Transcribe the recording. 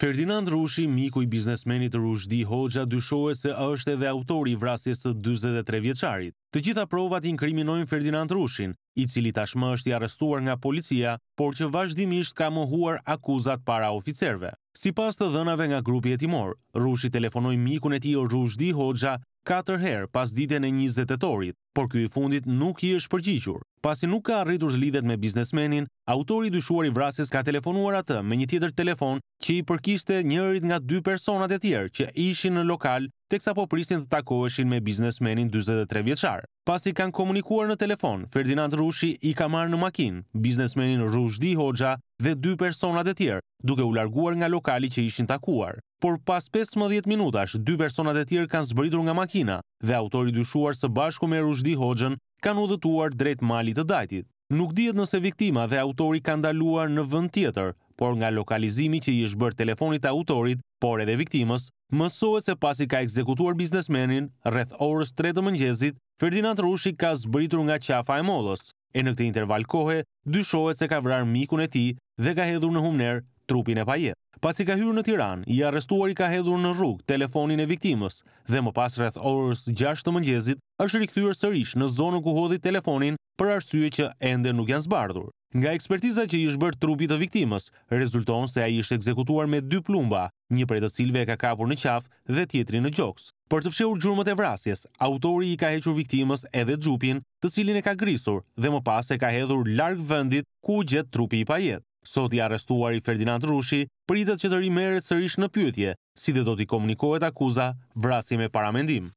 Ferdinand Rushi, miku i biznesmenit Rushdi Hoxha, dyshoje se është edhe autori i vrasjes së 23 vjeçarit. Të gjitha provat inkriminojnë Ferdinand Rushin, i cili tashmë është i arrestuar nga policia, por që vazhdimisht ka mohuar akuzat para oficerve. Si pas të dhënave nga grupi e timor, Rushi telefonoj mikun e ti Rushdi Hoxha 4 herë pas dite në 20 tetorit, por kjo i fundit nuk i është përgjigjur. Pasi nuk ka arritur të lidhet me biznesmenin, autori i dyshuar i vrasjes ka telefonuar atë me një tjetër telefon që i përkiste njërit nga dy personat e tjerë që ishin në lokal teksa po prisnin të takoheshin me biznesmenin 43 vjeçar. Pasi kanë komunikuar në telefon, Ferdinand Rushi i ka marrë në makinë biznesmenin Rushdi Hoxha dhe dy personat e tjerë, duke u larguar nga lokali që ishin takuar. Por pas 15 minutash, dy personat e tjerë kanë zbëritur nga makina dhe autori dyshuar së bashku me Rushdi Hoxhën kanë u dhëtuar drejt mali të dajtit. Nuk djetë nëse viktima dhe autori kanë daluar në vënd tjetër, por nga lokalizimi që i është bërë telefonit autorit, por edhe viktimës, mësohet se pasi ka ekzekutuar biznesmenin, rreth orës 3 të mëngjezit, Ferdinand Rushi ka zbëritur nga qafa e modës, e në këtë interval kohë, dyshohet se ka vrar mikun e ti dhe ka hedhur në humner trupin e pajet. Pas i ka hyrë në Tiran, i arrestuar i ka hedhur në rrug telefonin e viktimës dhe më pas rreth orës 6 të mëngjezit është rikthyer sërish në zonën ku hodhi telefonin për arsye që ende nuk janë zbardhur. Nga ekspertiza që i është bërë trupit të viktimës, rezulton se ai ishte ekzekutuar me dy plumba, një prej të e ka kapur në qafë dhe tjetri në gjoks. Për të fshehur gjurmët e vrasjes, autori i ka hequr viktimës edhe xhupin, të cilin e ka grisur dhe më pas e ka hedhur larg vendit ku u gjet trupi i pajet. Sot i arestuar i Ferdinand Rushi pritet që të rimeret sërish në pyetje, si dhe do t'i komunikohet akuza vrasi me paramendim.